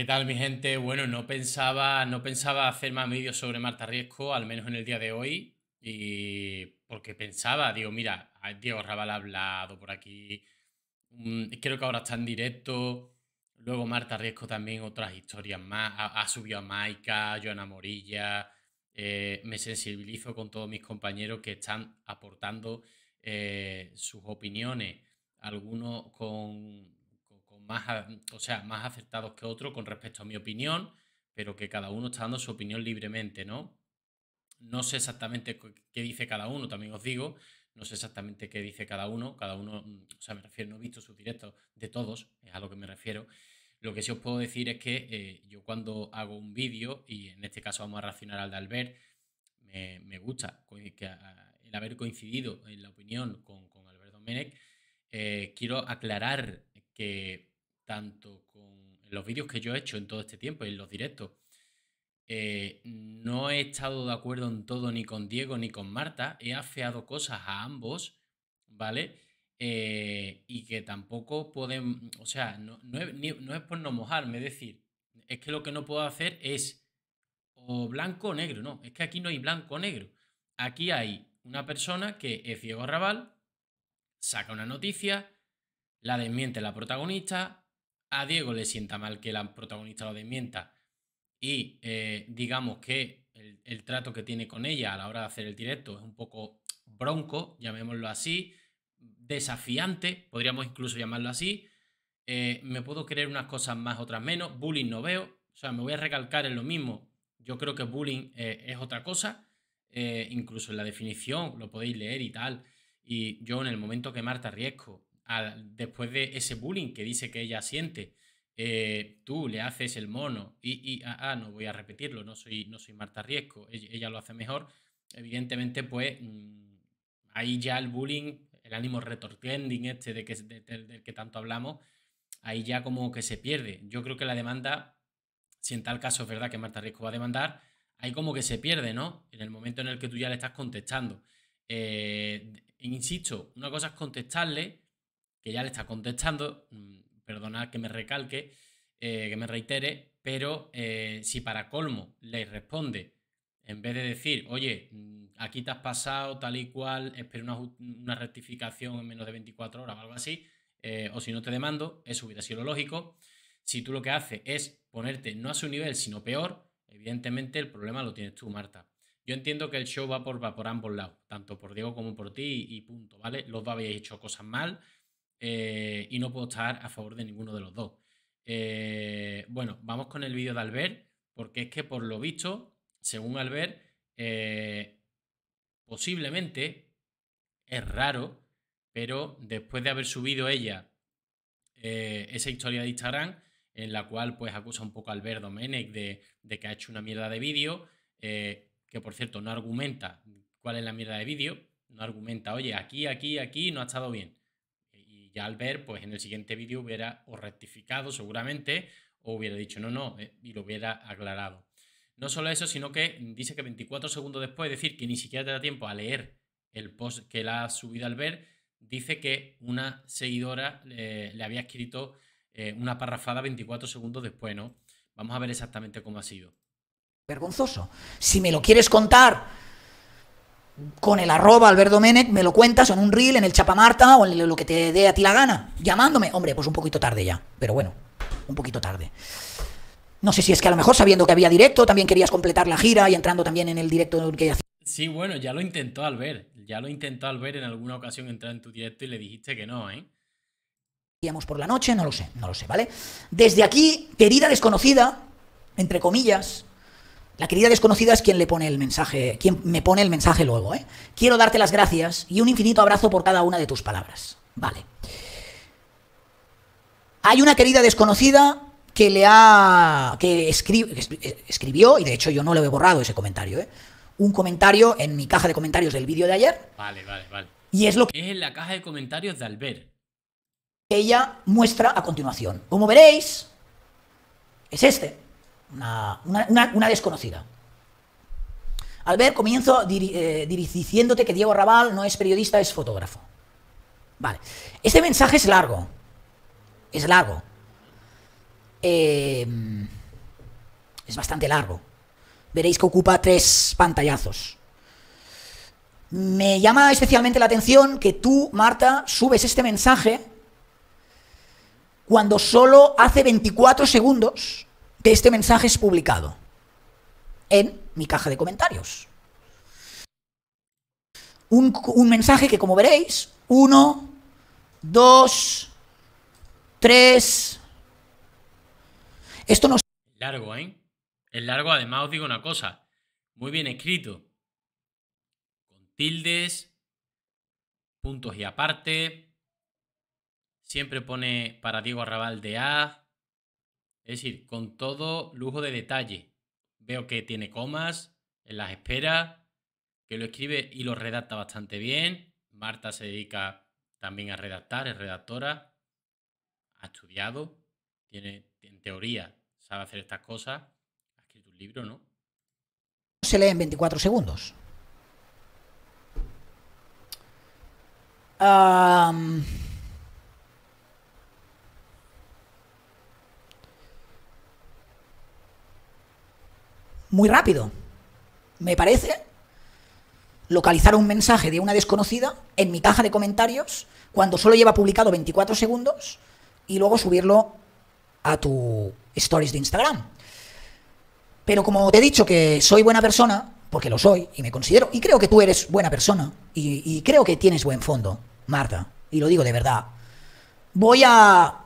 ¿Qué tal mi gente? Bueno, no pensaba, no pensaba hacer más vídeos sobre Marta Riesco, al menos en el día de hoy, y porque pensaba, digo, mira, Diego Raval ha hablado por aquí, mm, creo que ahora está en directo, luego Marta Riesco también otras historias más, ha, subido a Maika, Joana Morilla, eh, me sensibilizo con todos mis compañeros que están aportando eh, sus opiniones, algunos con más, o sea, más acertados que otros con respecto a mi opinión, pero que cada uno está dando su opinión libremente, ¿no? No sé exactamente qué dice cada uno, también os digo, no sé exactamente qué dice cada uno, cada uno, mm, o sea, me refiero, no he visto sus directos de todos, es a lo que me refiero. Lo que sí os puedo decir es que eh, yo cuando hago un vídeo, y en este caso vamos a reaccionar al de Albert, me, gusta que ah, el haber coincidido en la opinión con, con Albert Domenech, eh, quiero aclarar que tanto con los vídeos que yo he hecho en todo este tiempo y en los directos. Eh, no he estado de acuerdo en todo ni con Diego ni con Marta. He afeado cosas a ambos, ¿vale? Eh, y que tampoco pueden, o sea, no, es, por no mojarme, es decir, es que lo que no puedo hacer es o blanco o negro, no, es que aquí no hay blanco o negro. Aquí hay una persona que es Diego Raval, saca una noticia, la desmiente la protagonista, a Diego le sienta mal que la protagonista lo desmienta y eh, digamos que el, trato que tiene con ella a la hora de hacer el directo es un poco bronco, llamémoslo así, desafiante, podríamos incluso llamarlo así. Eh, me puedo creer unas cosas más, otras menos. Bullying no veo, o sea, me voy a recalcar en lo mismo. Yo creo que bullying eh, es otra cosa, incluso en la definición lo podéis leer y tal. Y yo en el momento que Marta Riesco después de ese bullying que dice que ella siente, eh, tú le haces el mono y, ah, ah, no voy a repetirlo, no soy, no soy Marta Riesco, ella, lo hace mejor, evidentemente pues mm, ahí ya el bullying, el ánimo retortending este de que, del que tanto hablamos, ahí ya como que se pierde. Yo creo que la demanda, si en tal caso es verdad que Marta Riesco va a demandar, ahí como que se pierde, ¿no? En el momento en el que tú ya le estás contestando. Eh, insisto, una cosa es contestarle que ya le está contestando, mm, perdonad que me recalque, eh, que me reitere, pero eh, si para colmo le responde, en vez de decir, oye, mm, aquí te has pasado tal y cual, espero una, rectificación en menos de 24 horas o algo así, eh, o si no te demando, eso hubiera sido lo lógico. Si tú lo que haces es ponerte no a su nivel, sino peor, evidentemente el problema lo tienes tú, Marta. Yo entiendo que el show va por, ambos lados, tanto por Diego como por ti y, y punto, ¿vale? Los dos habéis hecho cosas mal, eh, y no puedo estar a favor de ninguno de los dos. Eh, bueno, vamos con el vídeo de Albert, porque es que por lo visto, según Albert, eh, posiblemente es raro, pero después de haber subido ella esa historia de Instagram, en la cual pues acusa un poco a Albert Domenech de, de que ha hecho una mierda de vídeo, que por cierto no argumenta cuál es la mierda de vídeo, no argumenta, oye, aquí, aquí, aquí no ha estado bien ya al ver, pues en el siguiente vídeo hubiera o rectificado seguramente o hubiera dicho no, no, eh, y lo hubiera aclarado. No solo eso, sino que dice que 24 segundos después, es decir, que ni siquiera te da tiempo a leer el post que la ha subido al ver, dice que una seguidora le había escrito eh, una parrafada 24 segundos después, ¿no? Vamos a ver exactamente cómo ha sido. Vergonzoso. Si me lo quieres contar con el arroba Alberto Domenech, me lo cuentas en un reel, en el Chapamarta o en lo que te dé a ti la gana, llamándome. Hombre, pues un poquito tarde ya, pero bueno, un poquito tarde. No sé si es que a lo mejor sabiendo que había directo, también querías completar la gira y entrando también en el directo que hacía. Sí, bueno, ya lo intentó ver. ya lo intentó ver en alguna ocasión entrar en tu directo y le dijiste que no, ¿eh? por la noche, no lo sé, no lo sé, ¿vale? Desde aquí, querida desconocida, entre comillas, la querida desconocida es quien le pone el mensaje, quien me pone el mensaje luego, ¿eh? Quiero darte las gracias y un infinito abrazo por cada una de tus palabras. Vale. Hay una querida desconocida que le ha. que escribió, y de hecho yo no le he borrado ese comentario, ¿eh? Un comentario en mi caja de comentarios del vídeo de ayer. Vale, vale, vale. Y es lo que. Es en la caja de comentarios de Albert. Que ella muestra a continuación. Como veréis, es este una, desconocida. Al ver, comienzo eh, diciéndote que Diego Raval no es periodista, es fotógrafo. Vale. Este mensaje es largo. Es largo. Eh, es bastante largo. Veréis que ocupa tres pantallazos. Me llama especialmente la atención que tú, Marta, subes este mensaje cuando solo hace 24 segundos que este mensaje es publicado en mi caja de comentarios. Un, mensaje que, como veréis, uno, dos, tres. Esto no. es Largo, ¿eh? Es largo, además os digo una cosa. Muy bien escrito. Con tildes, puntos y aparte. Siempre pone para Diego Arrabal de A. Es decir, con todo lujo de detalle. Veo que tiene comas en las esperas, que lo escribe y lo redacta bastante bien. Marta se dedica también a redactar, es redactora, ha estudiado, tiene, en teoría, sabe hacer estas cosas. Ha escrito un libro, ¿no? Se lee en 24 segundos. muy rápido. Me parece localizar un mensaje de una desconocida en mi caja de comentarios cuando solo lleva publicado 24 segundos y luego subirlo a tu stories de Instagram. Pero como te he dicho que soy buena persona, porque lo soy y me considero, y creo que tú eres buena persona, y, creo que tienes buen fondo, Marta, y lo digo de verdad, voy a...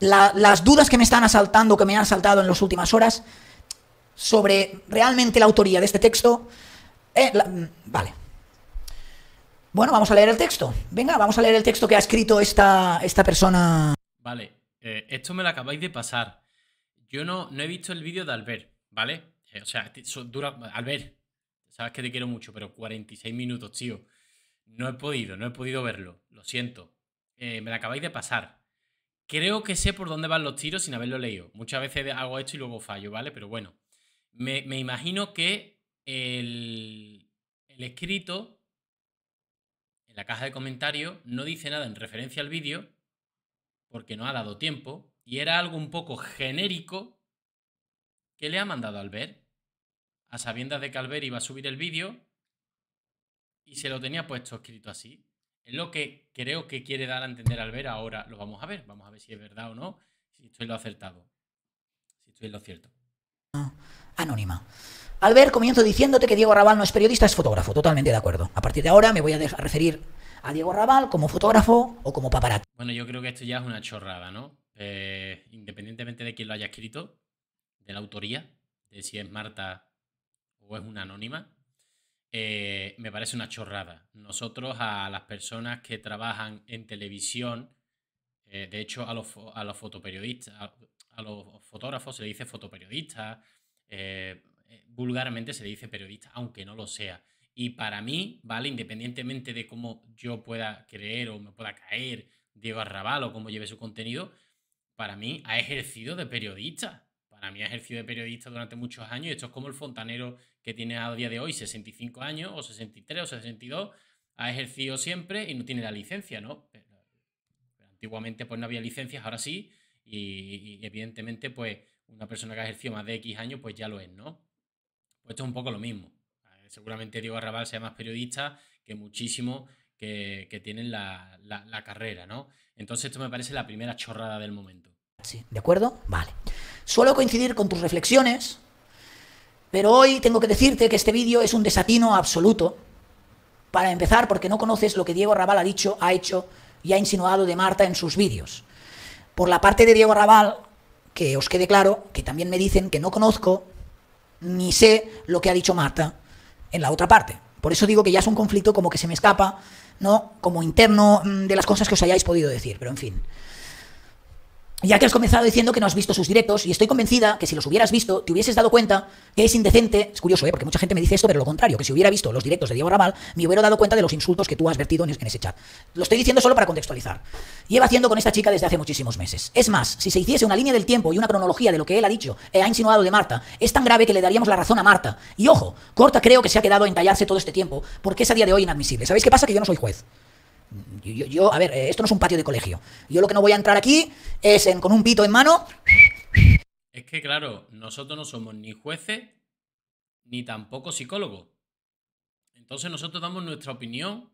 las dudas que me están asaltando, que me han asaltado en las últimas horas, sobre realmente la autoría de este texto. Eh, mm, vale. Bueno, vamos a leer el texto. Venga, vamos a leer el texto que ha escrito esta, esta persona. Vale, eh, esto me lo acabáis de pasar. Yo no, no he visto el vídeo de Albert, ¿vale? Eh, o sea, dura. Albert, sabes que te quiero mucho, pero 46 minutos, tío. No he podido, no he podido verlo. Lo siento. me lo acabáis de pasar. Creo que sé por dónde van los tiros sin haberlo leído. Muchas veces hago esto y luego fallo, ¿vale? Pero bueno. Me, imagino que el, escrito en la caja de comentarios no dice nada en referencia al vídeo porque no ha dado tiempo y era algo un poco genérico que le ha mandado Albert a sabiendas de que Albert iba a subir el vídeo y se lo tenía puesto escrito así. Es lo que creo que quiere dar a entender Albert ahora. Lo vamos a ver, vamos a ver si es verdad o no, si estoy lo acertado, si estoy lo cierto anónima. Albert, comienzo diciéndote que Diego Raval no es periodista, es fotógrafo. Totalmente de acuerdo. A partir de ahora me voy a referir a Diego Raval como fotógrafo o como paparazzi. Bueno, yo creo que esto ya es una chorrada, ¿no? Eh, independientemente de quién lo haya escrito, de la autoría, de si es Marta o es una anónima, eh, me parece una chorrada. Nosotros a las personas que trabajan en televisión, eh, de hecho a los, a los fotoperiodistas, a los fotógrafos se le dice fotoperiodista, eh, eh, vulgarmente se le dice periodista, aunque no lo sea. Y para mí, ¿vale? Independientemente de cómo yo pueda creer o me pueda caer Diego Arrabal o cómo lleve su contenido, para mí ha ejercido de periodista. Para mí ha ejercido de periodista durante muchos años y esto es como el fontanero que tiene a día de hoy 65 años o 63 o 62, ha ejercido siempre y no tiene la licencia, ¿no? antiguamente pues no había licencias, ahora sí, y, evidentemente, pues una persona que ha ejercido más de X años, pues ya lo es, ¿no? Pues esto es un poco lo mismo. Eh, seguramente Diego Arrabal sea más periodista que muchísimo que, tienen la, carrera, ¿no? Entonces esto me parece la primera chorrada del momento. Sí, ¿de acuerdo? Vale. Suelo coincidir con tus reflexiones, pero hoy tengo que decirte que este vídeo es un desatino absoluto. Para empezar, porque no conoces lo que Diego Arrabal ha dicho, ha hecho y ha insinuado de Marta en sus vídeos. Por la parte de Diego Raval, que os quede claro, que también me dicen que no conozco ni sé lo que ha dicho Marta en la otra parte. Por eso digo que ya es un conflicto como que se me escapa, ¿no? Como interno mm, de las cosas que os hayáis podido decir, pero en fin ya que has comenzado diciendo que no has visto sus directos, y estoy convencida que si los hubieras visto, te hubieses dado cuenta que es indecente. Es curioso, ¿eh? porque mucha gente me dice esto, pero lo contrario, que si hubiera visto los directos de Diego Ramal, me hubiera dado cuenta de los insultos que tú has vertido en, ese chat. Lo estoy diciendo solo para contextualizar. Lleva haciendo con esta chica desde hace muchísimos meses. Es más, si se hiciese una línea del tiempo y una cronología de lo que él ha dicho e ha insinuado de Marta, es tan grave que le daríamos la razón a Marta. Y ojo, corta creo que se ha quedado en tallarse todo este tiempo, porque es a día de hoy inadmisible. ¿Sabéis qué pasa? Que yo no soy juez. Yo, a ver, eh, esto no es un patio de colegio. Yo lo que no voy a entrar aquí es con un pito en mano. Es que, claro, nosotros no somos ni jueces ni tampoco psicólogos. Entonces nosotros damos nuestra opinión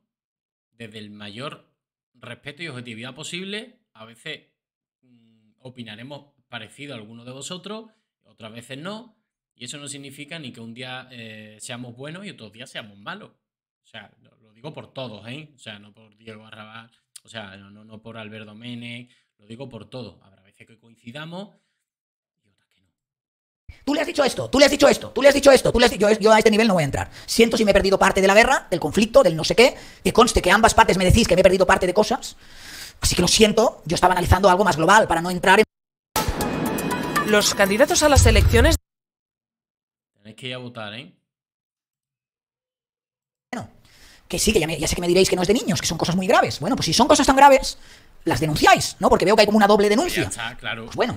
desde el mayor respeto y objetividad posible. A veces mm, opinaremos parecido a alguno de vosotros, otras veces no. Y eso no significa ni que un día eh, seamos buenos y otros días seamos malos. O sea, lo, digo por todos, ¿eh? O sea, no por Diego Arrabal, o sea, no, no, por Alberto Mene, lo digo por todos. Habrá veces que coincidamos que no. Tú le has dicho esto, tú le has dicho esto, tú le has dicho esto, tú le has dicho yo, yo a este nivel no voy a entrar. Siento si me he perdido parte de la guerra, del conflicto, del no sé qué, que conste que ambas partes me decís que me he perdido parte de cosas. Así que lo siento, yo estaba analizando algo más global para no entrar en... Los candidatos a las elecciones... Tenéis que ir a votar, ¿eh? Que sí, que ya, sé que me diréis que no es de niños, que son cosas muy graves. Bueno, pues si son cosas tan graves, las denunciáis, ¿no? Porque veo que hay como una doble denuncia. Ya claro. Pues bueno,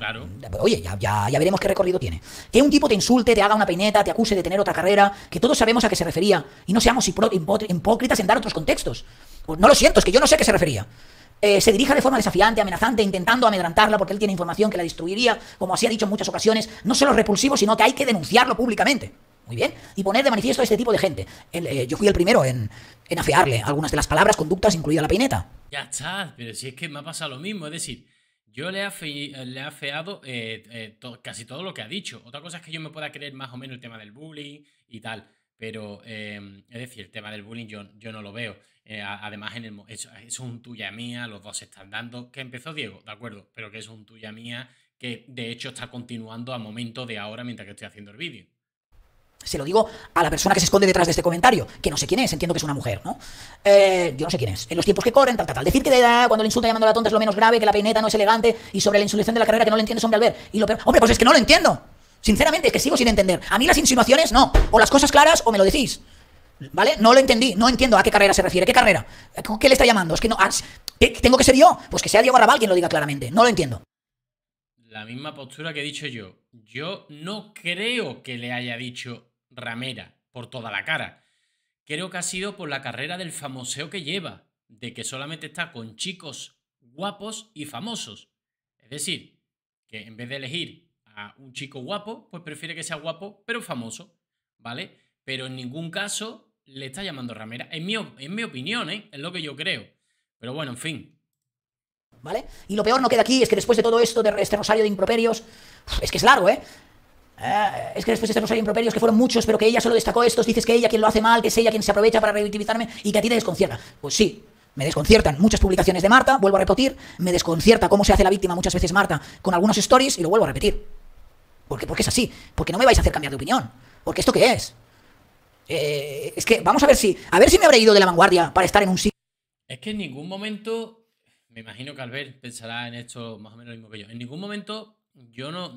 oye, ya, veremos qué recorrido tiene. Que un tipo te insulte, te haga una peineta, te acuse de tener otra carrera, que todos sabemos a qué se refería, y no seamos hipócritas en dar otros contextos. Pues no lo siento, es que yo no sé a qué se refería. Eh, se dirija de forma desafiante, amenazante, intentando amedrantarla porque él tiene información que la destruiría, como así ha dicho en muchas ocasiones, no solo repulsivo, sino que hay que denunciarlo públicamente. Muy bien. Y poner de manifiesto a este tipo de gente. Eh, yo fui el primero en, afearle algunas de las palabras, conductas, incluida la peineta. Ya está, pero si es que me ha pasado lo mismo. Es decir, yo le he, le afeado eh, eh, casi todo lo que ha dicho. Otra cosa es que yo me pueda creer más o menos el tema del bullying y tal. Pero, em, es decir, el tema del bullying yo, yo no lo veo. además, en es un tuya mía, los dos se están dando. Que empezó Diego, de acuerdo, pero que es un tuya mía que de hecho está continuando a momento de ahora mientras que estoy haciendo el vídeo. Se lo digo a la persona que se esconde detrás de este comentario, que no sé quién es, entiendo que es una mujer, ¿no? Eh, yo no sé quién es. En los tiempos que corren, tal, tal, tal. Decir que de edad, cuando le insulta la tonta es lo menos grave, que la peineta no es elegante, y sobre la insulación de la carrera que no le entiendes, hombre, al ver. Y lo Hombre, pues es que no lo entiendo. Sinceramente, es que sigo sin entender. A mí las insinuaciones, no. O las cosas claras o me lo decís. ¿Vale? No lo entendí, no entiendo a qué carrera se refiere. ¿Qué carrera? ¿Qué le está llamando? Es que no. Ah, ¿Tengo que ser yo? Pues que sea Diego Arrabal quien lo diga claramente. No lo entiendo. La misma postura que he dicho yo. Yo no creo que le haya dicho ramera por toda la cara. Creo que ha sido por la carrera del famoseo que lleva, de que solamente está con chicos guapos y famosos. Es decir, que en vez de elegir a un chico guapo, pues prefiere que sea guapo pero famoso, ¿vale? Pero en ningún caso le está llamando ramera. En mi, en mi opinión, ¿eh? Es lo que yo creo. Pero bueno, en fin, ¿vale? Y lo peor no queda aquí, es que después de todo esto, de este rosario de improperios, es que es largo, ¿eh? Eh, es que después de estos hay improperios que fueron muchos, pero que ella solo destacó estos. Dices que ella quien lo hace mal, que es ella quien se aprovecha para reivindicarme y que a ti te desconcierta. Pues sí, me desconciertan muchas publicaciones de Marta, vuelvo a repetir. Me desconcierta cómo se hace la víctima muchas veces Marta con algunos stories y lo vuelvo a repetir. ¿Por qué? Porque es así. Porque no me vais a hacer cambiar de opinión. Porque esto qué es. Eh, es que vamos a ver si. A ver si me habré ido de la vanguardia para estar en un sitio. Es que en ningún momento. Me imagino que Albert pensará en esto más o menos lo mismo que yo. En ningún momento yo no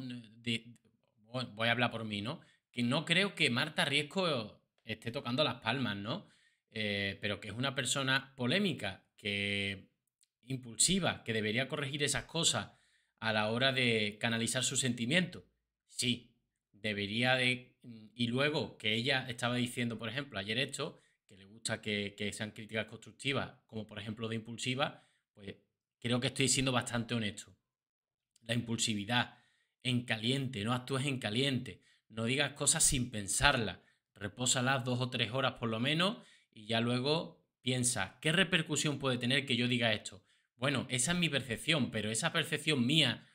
voy a hablar por mí, ¿no? Que no creo que Marta Riesco esté tocando las palmas, ¿no? Eh, pero que es una persona polémica, que impulsiva, que debería corregir esas cosas a la hora de canalizar sus sentimientos. Sí, debería de... Mm, y luego que ella estaba diciendo, por ejemplo, ayer esto, que le gusta que, que sean críticas constructivas, como por ejemplo de impulsiva, pues creo que estoy siendo bastante honesto. La impulsividad, en caliente, no actúes en caliente, no digas cosas sin pensarlas, repósalas dos o tres horas por lo menos y ya luego piensa, ¿qué repercusión puede tener que yo diga esto? Bueno, esa es mi percepción, pero esa percepción mía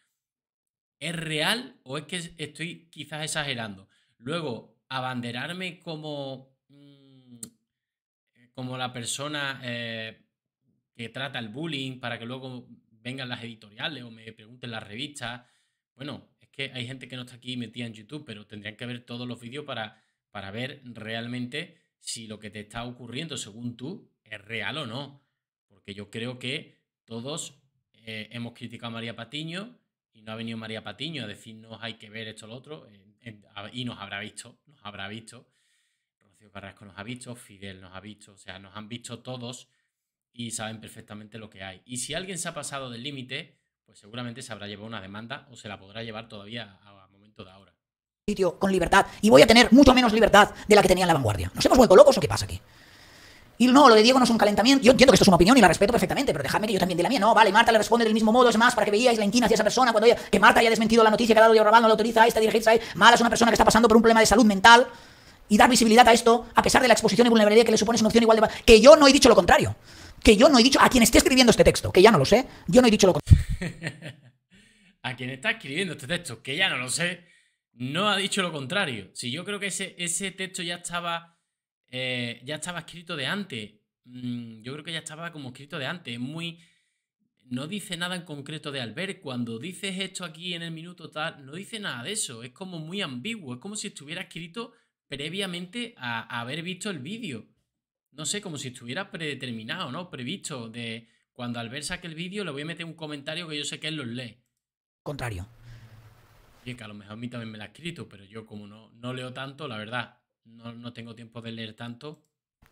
es real o es que estoy quizás exagerando. Luego, abanderarme como, mm, como la persona eh, que trata el bullying para que luego vengan las editoriales o me pregunten las revistas. Bueno, que hay gente que no está aquí metida en YouTube, pero tendrían que ver todos los vídeos para, para ver realmente si lo que te está ocurriendo según tú es real o no. Porque yo creo que todos eh, hemos criticado a María Patiño y no ha venido María Patiño a decirnos hay que ver esto o lo otro eh, y nos habrá visto, nos habrá visto. Rocío Carrasco nos ha visto, Fidel nos ha visto, o sea, nos han visto todos y saben perfectamente lo que hay. Y si alguien se ha pasado del límite, pues seguramente se habrá llevado una demanda o se la podrá llevar todavía a momento de ahora. Sitio con libertad y voy a tener mucho menos libertad de la que tenía en la vanguardia. no hemos vuelto locos o qué pasa aquí? Y no, lo de Diego no es un calentamiento. Yo entiendo que esto es una opinión y la respeto perfectamente, pero dejadme que yo también de la mía. No, vale, Marta le responde del mismo modo. Es más, para que veáis la inquina hacia esa persona cuando ella, que Marta haya desmentido la noticia que ha dado Diego Raval, no lo autoriza a esta dirigirse a Mala es una persona que está pasando por un problema de salud mental y dar visibilidad a esto, a pesar de la exposición y vulnerabilidad que le supone, es opción igual de. Que yo no he dicho lo contrario que yo no he dicho, a quien esté escribiendo este texto, que ya no lo sé, yo no he dicho lo contrario. a quien está escribiendo este texto, que ya no lo sé, no ha dicho lo contrario. Si yo creo que ese, ese texto ya estaba, eh, ya estaba escrito de antes, mm, yo creo que ya estaba como escrito de antes, muy... No dice nada en concreto de Albert. Cuando dices esto aquí en el minuto tal, no dice nada de eso. Es como muy ambiguo. Es como si estuviera escrito previamente a haber visto el vídeo no sé, como si estuviera predeterminado, ¿no? Previsto de cuando Albert saque el vídeo le voy a meter un comentario que yo sé que él los lee. Contrario. Y que a lo mejor a mí también me lo ha escrito, pero yo como no, no leo tanto, la verdad, no, tengo tiempo de leer tanto.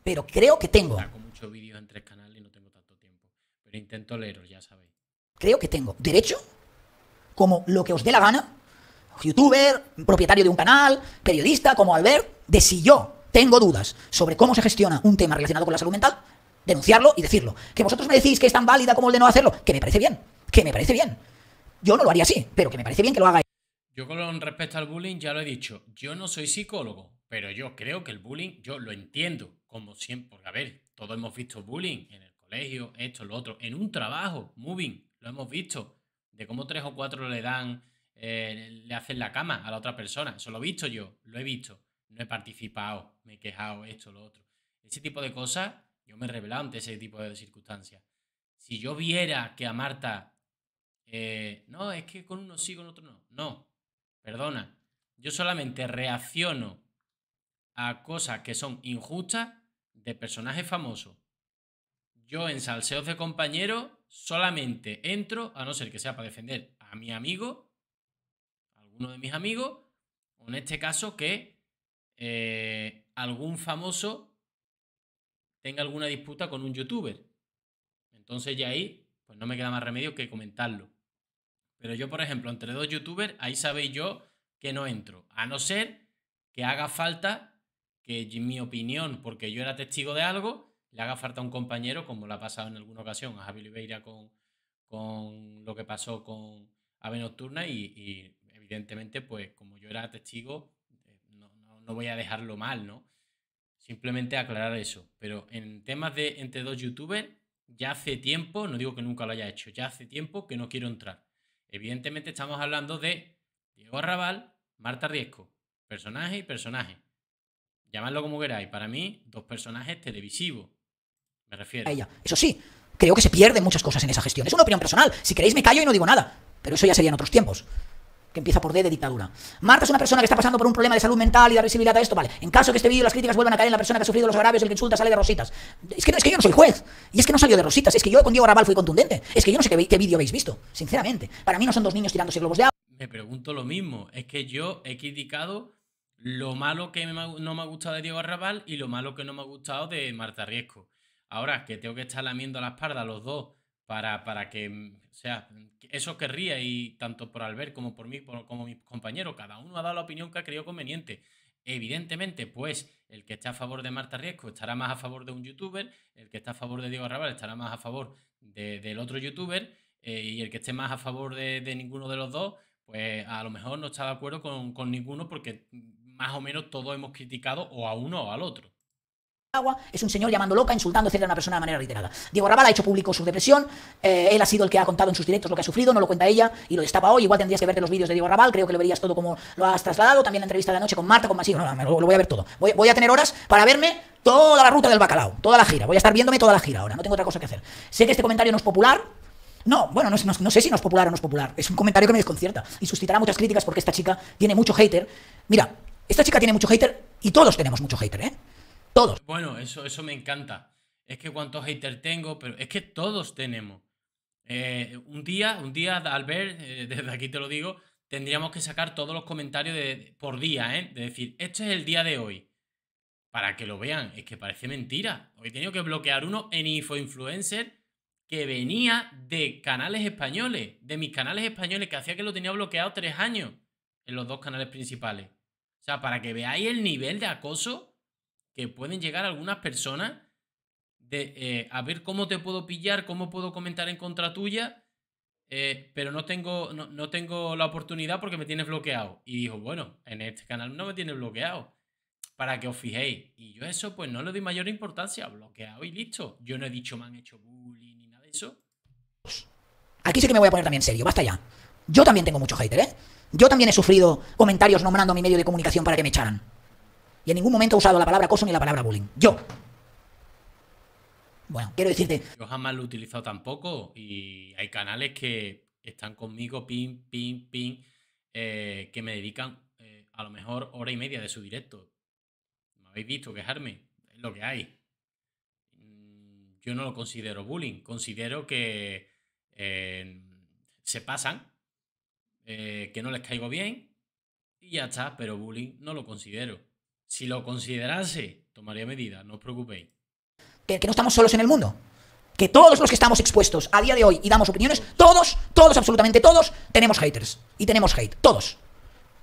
Pero creo que tengo. Tengo muchos vídeos en tres canales y no tengo tanto tiempo. Pero intento leeros, ya sabéis. Creo que tengo derecho, como lo que os dé la gana, youtuber, propietario de un canal, periodista, como Albert, de si yo tengo dudas sobre cómo se gestiona un tema relacionado con la salud mental, denunciarlo y decirlo. Que vosotros me decís que es tan válida como el de no hacerlo, que me parece bien, que me parece bien. Yo no lo haría así, pero que me parece bien que lo haga. Yo con respecto al bullying ya lo he dicho, yo no soy psicólogo, pero yo creo que el bullying, yo lo entiendo, como siempre, porque a ver, todos hemos visto bullying en el colegio, esto, lo otro, en un trabajo, moving, lo hemos visto, de cómo tres o cuatro le dan, eh, le hacen la cama a la otra persona, eso lo he visto yo, lo he visto no he participado, me he quejado, esto, lo otro. Ese tipo de cosas, yo me he revelado ante ese tipo de circunstancias. Si yo viera que a Marta, eh, no, es que con uno sí, con otro no. No, perdona. Yo solamente reacciono a cosas que son injustas de personajes famosos. Yo en salseos de compañeros solamente entro, a no ser que sea para defender a mi amigo, a alguno de mis amigos, o en este caso que eh, algún famoso tenga alguna disputa con un youtuber. Entonces ya ahí, pues no me queda más remedio que comentarlo. Pero yo, por ejemplo, entre dos youtubers, ahí sabéis yo que no entro. A no ser que haga falta que mi opinión, porque yo era testigo de algo, le haga falta a un compañero, como lo ha pasado en alguna ocasión a Javi Oliveira con, con lo que pasó con Ave Nocturna y evidentemente, pues como yo era testigo, no voy a dejarlo mal, ¿no? Simplemente aclarar eso. Pero en temas de entre dos youtubers, ya hace tiempo, no digo que nunca lo haya hecho, ya hace tiempo que no quiero entrar. Evidentemente estamos hablando de Diego Arrabal, Marta Riesco, personaje y personaje. Llamadlo como queráis. Para mí, dos personajes televisivos. Me refiero. A ella. Eso sí, creo que se pierden muchas cosas en esa gestión. Es una opinión personal. Si queréis me callo y no digo nada. Pero eso ya sería en otros tiempos que empieza por D de dictadura. Marta es una persona que está pasando por un problema de salud mental y da visibilidad a esto, vale. En caso de que este vídeo las críticas vuelvan a caer en la persona que ha sufrido los agravios, el que insulta sale de rositas. Es que, yo no soy juez. Y es que no salió de rositas. Es que yo con Diego Raval fui contundente. Es que yo no sé qué, vídeo habéis visto, sinceramente. Para mí no son dos niños tirándose globos de agua. Me pregunto lo mismo. Es que yo he criticado lo malo que no me ha gustado de Diego Arrabal y lo malo que no me ha gustado de Marta Riesco. Ahora que tengo que estar lamiendo la espalda los dos para, para que, o sea, eso querría y tanto por Albert como por mí, como mis compañeros, cada uno ha dado la opinión que ha creído conveniente. Evidentemente, pues el que está a favor de Marta Riesco estará más a favor de un youtuber, el que está a favor de Diego Arrabal estará más a favor del otro youtuber eh, y el que esté más a favor de, ninguno de los dos, pues a lo mejor no está de acuerdo con, con ninguno porque más o menos todos hemos criticado o a uno o al otro agua, es un señor llamando loca, insultando, a una persona de manera reiterada. Diego Rabal ha hecho público su depresión, eh, él ha sido el que ha contado en sus directos lo que ha sufrido, no lo cuenta ella y lo estaba hoy. Igual tendrías que verte los vídeos de Diego Rabal. creo que lo verías todo como lo has trasladado. También la entrevista de la noche con Marta, con Masío. no, no, lo, voy a ver todo. Voy, a tener horas para verme toda la ruta del bacalao, toda la gira. Voy a estar viéndome toda la gira ahora, no tengo otra cosa que hacer. Sé que este comentario no es popular. No, bueno, no, no sé si no es popular o no es popular. Es un comentario que me desconcierta y suscitará muchas críticas porque esta chica tiene mucho hater. Mira, esta chica tiene mucho hater y todos tenemos mucho hater, ¿eh? Bueno, eso, eso me encanta. Es que cuántos haters tengo, pero es que todos tenemos. Eh, un día, un día, al ver eh, desde aquí te lo digo, tendríamos que sacar todos los comentarios de, por día, ¿eh? De decir, este es el día de hoy. Para que lo vean, es que parece mentira. Hoy he tenido que bloquear uno en Info Influencer que venía de canales españoles, de mis canales españoles, que hacía que lo tenía bloqueado tres años en los dos canales principales. O sea, para que veáis el nivel de acoso que pueden llegar algunas personas de eh, a ver cómo te puedo pillar, cómo puedo comentar en contra tuya, eh, pero no tengo, no, tengo la oportunidad porque me tienes bloqueado. Y dijo, bueno, en este canal no me tienes bloqueado, para que os fijéis. Y yo eso pues no le doy mayor importancia, bloqueado y listo. Yo no he dicho me han hecho bullying ni nada de eso. Aquí sí que me voy a poner también serio, basta ya. Yo también tengo muchos haters, ¿eh? Yo también he sufrido comentarios nombrando mi medio de comunicación para que me echaran. Y en ningún momento he usado la palabra acoso ni la palabra bullying. Yo. Bueno, quiero decirte. Yo jamás lo he utilizado tampoco. Y hay canales que están conmigo, pin, pin, pin, eh, que me dedican eh, a lo mejor hora y media de su directo. ¿Me habéis visto quejarme? Es lo que hay. Mm, yo no lo considero bullying. Considero que eh, se pasan, que no les caigo bien y ya está. Pero bullying no lo considero. Si lo considerase, tomaría medidas, no os preocupéis. Que, no estamos solos en el mundo. Que todos los que estamos expuestos a día de hoy y damos opiniones, todos, todos, absolutamente todos, tenemos haters. Y tenemos hate, todos.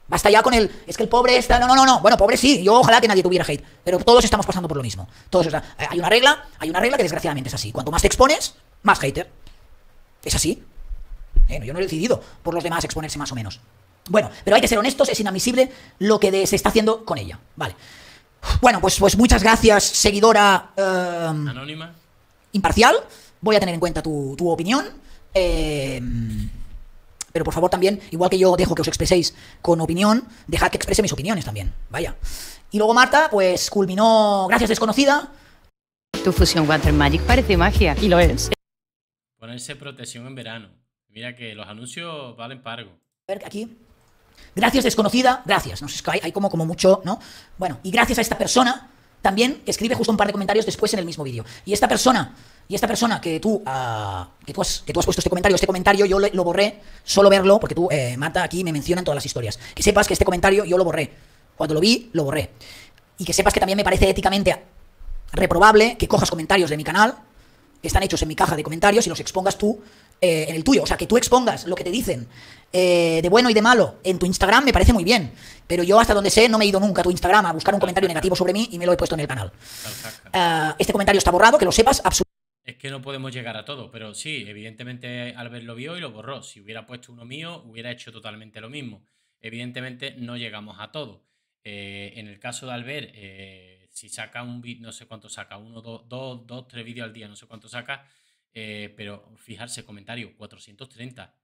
Basta ya con el, es que el pobre está, no, no, no, no. Bueno, pobre sí, yo ojalá que nadie tuviera hate, pero todos estamos pasando por lo mismo. Todos, eh, hay una regla, hay una regla que desgraciadamente es así. Cuanto más te expones, más hater. Es así. yo no he decidido por los demás exponerse más o menos. Bueno, pero hay que ser honestos, es inadmisible lo que se está haciendo con ella. Vale. Bueno, pues, pues muchas gracias, seguidora. Eh, Anónima. Imparcial. Voy a tener en cuenta tu, opinión. Eh, pero por favor también, igual que yo dejo que os expreséis con opinión, dejad que exprese mis opiniones también. Vaya. Y luego Marta, pues culminó Gracias Desconocida. Tu fusión Water Magic parece magia, y lo es. Ponerse protección en verano. Mira que los anuncios valen pargo. A ver, aquí. Gracias, desconocida, gracias. No sé, hay, hay como, como mucho, ¿no? Bueno, y gracias a esta persona también que escribe justo un par de comentarios después en el mismo vídeo. Y esta persona, y esta persona que tú, ah, que tú, has, puesto este comentario, este comentario yo lo, borré, solo verlo, porque tú, mata eh, Marta, aquí me mencionan todas las historias. Que sepas que este comentario yo lo borré. Cuando lo vi, lo borré. Y que sepas que también me parece éticamente reprobable que cojas comentarios de mi canal, que están hechos en mi caja de comentarios, y los expongas tú eh, en el tuyo. O sea, que tú expongas lo que te dicen eh, de bueno y de malo en tu Instagram me parece muy bien. Pero yo, hasta donde sé, no me he ido nunca a tu Instagram a buscar un comentario negativo sobre mí y me lo he puesto en el canal. Ah, este comentario está borrado, que lo sepas absolutamente. Es que no podemos llegar a todo, pero sí, evidentemente Albert lo vio y lo borró. Si hubiera puesto uno mío, hubiera hecho totalmente lo mismo. Evidentemente no llegamos a todo. Eh, en el caso de Albert, si saca un no sé cuánto saca, uno, dos, dos, dos tres vídeos al día, no sé cuánto saca, eh, pero fijarse, comentario, 430.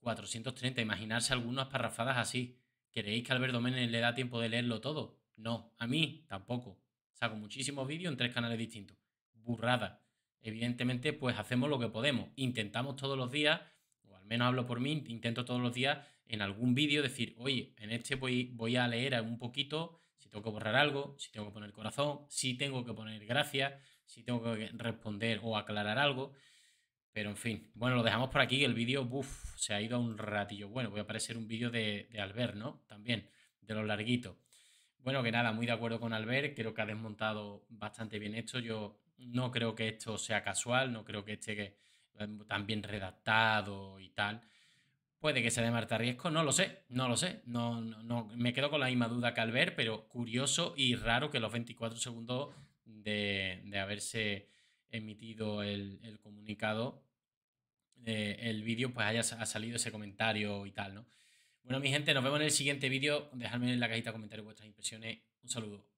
430, imaginarse algunas parrafadas así. ¿Queréis que Alberto Menem le da tiempo de leerlo todo? No, a mí tampoco. Saco muchísimos vídeos en tres canales distintos. Burrada. Evidentemente, pues hacemos lo que podemos. Intentamos todos los días, o al menos hablo por mí, intento todos los días en algún vídeo decir, oye, en este voy, voy a leer un poquito tengo que borrar algo, si tengo que poner corazón, si tengo que poner gracias, si tengo que responder o aclarar algo. Pero en fin, bueno, lo dejamos por aquí. El vídeo, se ha ido un ratillo. Bueno, voy a aparecer un vídeo de, de Albert, ¿no? También, de lo larguito. Bueno, que nada, muy de acuerdo con Albert. Creo que ha desmontado bastante bien esto. Yo no creo que esto sea casual, no creo que esté eh, tan bien redactado y tal. Puede que sea de Marta Riesco, no lo sé, no lo sé. No, no, me quedo con la misma duda que al ver, pero curioso y raro que los 24 segundos de, haberse emitido el, comunicado, eh, el vídeo, pues haya salido ese comentario y tal, ¿no? Bueno, mi gente, nos vemos en el siguiente vídeo. Dejadme en la cajita de comentarios vuestras impresiones. Un saludo.